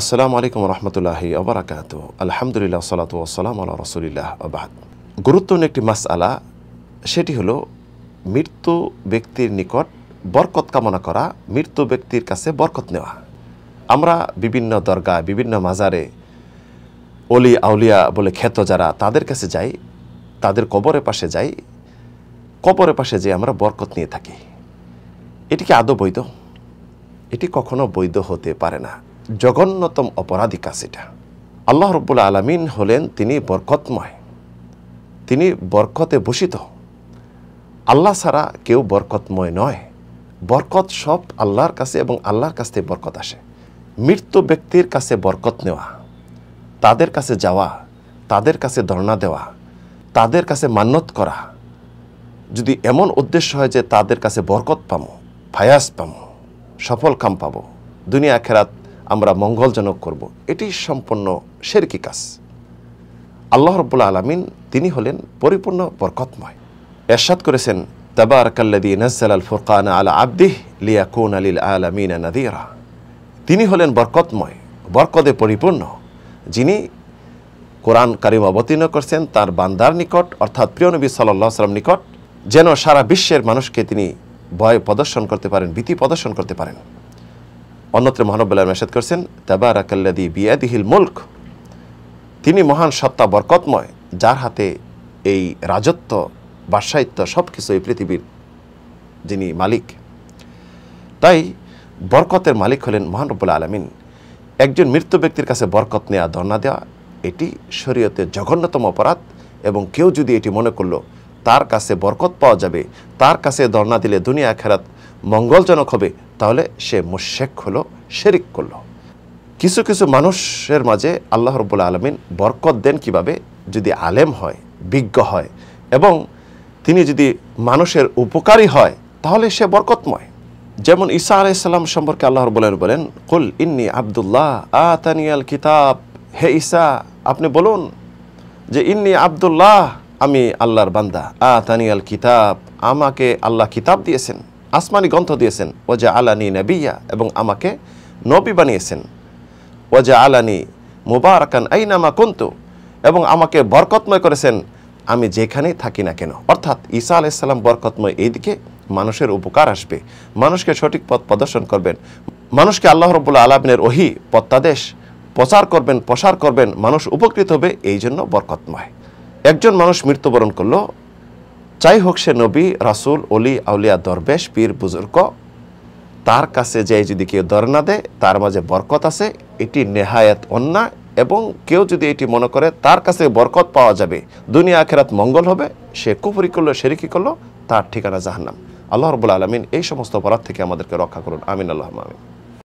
আসসালামু আলাইকুম রহমতুল্লাহি আবরাকাত আলহামদুলিল্লাহ সালাত ওসালাম আল্লাহ রসুলিল্লাহ আবাদ গুরুত্বপূর্ণ একটি মাস আলা সেটি হলো মৃত্যু ব্যক্তির নিকট বরকত কামনা করা মৃত্যু ব্যক্তির কাছে বরকত নেওয়া আমরা বিভিন্ন দরগা বিভিন্ন মাজারে অলি আউলিয়া বলে খ্যাত যারা তাদের কাছে যাই তাদের কবরের পাশে যাই কবরের পাশে যে আমরা বরকত নিয়ে থাকি এটিকে আদৌ বৈধ এটি কখনো বৈধ হতে পারে না জঘন্যতম অপরাধী কাজ এটা আল্লাহ রব্বুল আলমিন হলেন তিনি বরকতময় তিনি বরকতে ভূষিত আল্লাহ ছাড়া কেউ বরকতময় নয় বরকত সব আল্লাহর কাছে এবং আল্লাহর কাছ থেকে বরকত আসে মৃত্যু ব্যক্তির কাছে বরকত নেওয়া তাদের কাছে যাওয়া তাদের কাছে ধর্ণা দেওয়া তাদের কাছে মান্যত করা যদি এমন উদ্দেশ্য হয় যে তাদের কাছে বরকত পামো ফায়াস পামো সফল কাম পাবো দুনিয়া খেরাত আমরা মঙ্গলজনক করব। এটি সম্পূর্ণ সেরকি কাজ আল্লাহ রব্বুল্লা আলমিন তিনি হলেন পরিপূর্ণ বরকতময় এরশাদ করেছেন তাবারকাল্লাদি নজাল আল ফুরকান আলা আব্দিহ লিয়াকুন আলিল আলমিন নাদিরা তিনি হলেন বরকতময় বরকদে পরিপূর্ণ যিনি কোরআন কারিম অবতীর্ণ করছেন তার বান্দার নিকট অর্থাৎ প্রিয় নবী সাল্লাহ সাল্লাম নিকট যেন সারা বিশ্বের মানুষকে তিনি ভয় প্রদর্শন করতে পারেন ভীতি প্রদর্শন করতে পারেন অন্যত্র মহানব্বুল্লাহ মেসাদ করছেন বিয়াদি বিয়াদিহিল মুল্ক তিনি মহান সত্তা বরকতময় যার হাতে এই রাজত্ব বাদশাহিত্য সব কিছু এই পৃথিবীর যিনি মালিক তাই বরকতের মালিক হলেন মহানব্বুল আলমিন একজন মৃত্যু ব্যক্তির কাছে বরকত নেওয়া ধর্ণা দেওয়া এটি শরীয়তে জঘন্যতম অপরাধ এবং কেউ যদি এটি মনে করলো তার কাছে বরকত পাওয়া যাবে তার কাছে ধর্ণা দিলে দুনিয়া খেরাত মঙ্গলজনক হবে তাহলে সে মুশেক হলো শেরিক করলো কিছু কিছু মানুষের মাঝে আল্লাহ রব্বুল আলমিন বরকত দেন কিভাবে যদি আলেম হয় বিজ্ঞ হয় এবং তিনি যদি মানুষের উপকারী হয় তাহলে সে বরকতময় যেমন ঈসা আলাইসাল্লাম সম্পর্কে আল্লাহর বলেন বলেন কুল ইন্নি আবদুল্লাহ আতানিয়াল কিতাব হে ঈসা আপনি বলুন যে ইন্নি আবদুল্লাহ আমি আল্লাহর বান্দা আতানিয়াল কিতাব আমাকে আল্লাহ কিতাব দিয়েছেন আসমানি গ্রন্থ দিয়েছেন ওজা আলানি নবিয়া এবং আমাকে নবী বানিয়েছেন ওজা আলানি এই নামা কন্তু এবং আমাকে বরকতময় করেছেন আমি যেখানেই থাকি না কেন অর্থাৎ ঈসা আলাইসাল্লাম বরকতময় এইদিকে মানুষের উপকার আসবে মানুষকে সঠিক পথ প্রদর্শন করবেন মানুষকে আল্লাহ রবুল্লা আলমিনের ওহি পত্তাদেশ প্রচার করবেন প্রসার করবেন মানুষ উপকৃত হবে এই জন্য বরকতময় একজন মানুষ মৃত্যুবরণ করলো যাই হোক সে নবী রাসুল অলি আউলিয়া দরবেশ পীর বুজুর্গ তার কাছে যে যদি কেউ দর না দেয় তার মাঝে বরকত আছে এটি নেহায়াত অন্যায় এবং কেউ যদি এটি মনে করে তার কাছে বরকত পাওয়া যাবে দুনিয়া আখেরাত মঙ্গল হবে সে কুপুরি করলো সেরিকি করলো তার ঠিকানা জাহান্নাম আল্লাহ রবুল্লা আলমিন এই সমস্ত অপরাধ থেকে আমাদেরকে রক্ষা করুন আমিন আল্লাহ আমিন